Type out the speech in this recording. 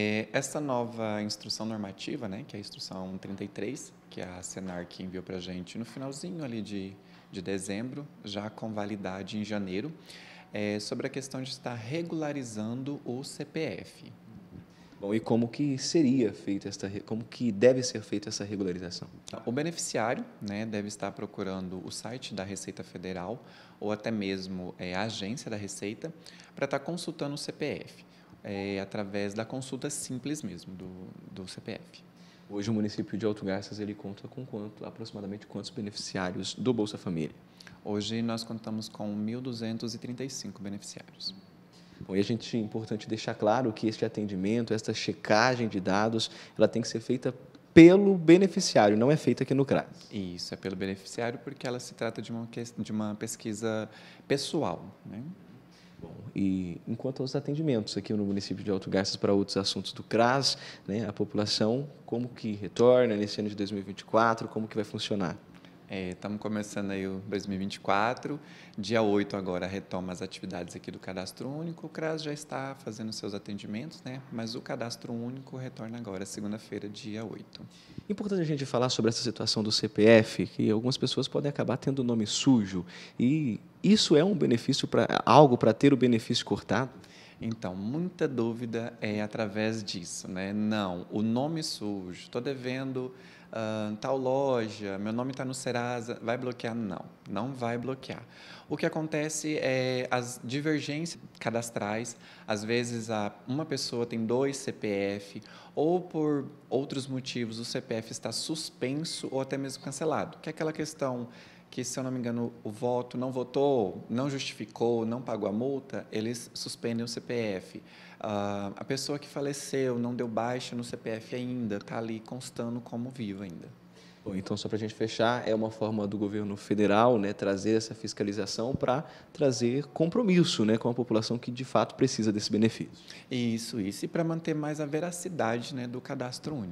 É, essa nova instrução normativa, né, que é a instrução 33, que é a que enviou para a gente no finalzinho ali de, de dezembro, já com validade em janeiro, é sobre a questão de estar regularizando o CPF. Bom, e como que seria feita esta, como que deve ser feita essa regularização? Tá, o beneficiário né, deve estar procurando o site da Receita Federal ou até mesmo é, a agência da Receita para estar tá consultando o CPF é, através da consulta simples mesmo do, do CPF. Hoje o município de Alto Garças ele conta com quanto, aproximadamente quantos beneficiários do Bolsa Família? Hoje nós contamos com 1.235 beneficiários. Bom, e a gente é importante deixar claro que este atendimento, esta checagem de dados, ela tem que ser feita pelo beneficiário, não é feita aqui no CRAS. Isso, é pelo beneficiário porque ela se trata de uma, de uma pesquisa pessoal. Né? E enquanto aos atendimentos aqui no município de Alto Garças para outros assuntos do CRAS, né, a população, como que retorna nesse ano de 2024, como que vai funcionar? Estamos é, começando aí o 2024, dia 8 agora retoma as atividades aqui do Cadastro Único. O CRAS já está fazendo seus atendimentos, né? mas o Cadastro Único retorna agora, segunda-feira, dia 8. Importante a gente falar sobre essa situação do CPF, que algumas pessoas podem acabar tendo nome sujo. E isso é um benefício para algo para ter o benefício cortado? Então, muita dúvida é através disso, né? Não, o nome sujo, estou devendo ah, tal loja, meu nome está no Serasa, vai bloquear? Não, não vai bloquear. O que acontece é as divergências cadastrais, às vezes a, uma pessoa tem dois CPF, ou por outros motivos o CPF está suspenso ou até mesmo cancelado, que é aquela questão que, se eu não me engano, o voto não votou, não justificou, não pagou a multa, eles suspendem o CPF. Uh, ah, a pessoa que faleceu não deu baixa no CPF ainda, está ali constando como viva efetivo ainda. Bom, então, só para a gente fechar, é uma forma do governo federal né, trazer essa fiscalização para trazer compromisso né, com a população que, de fato, precisa desse benefício. Isso, isso. E para manter mais a veracidade né, do cadastro único.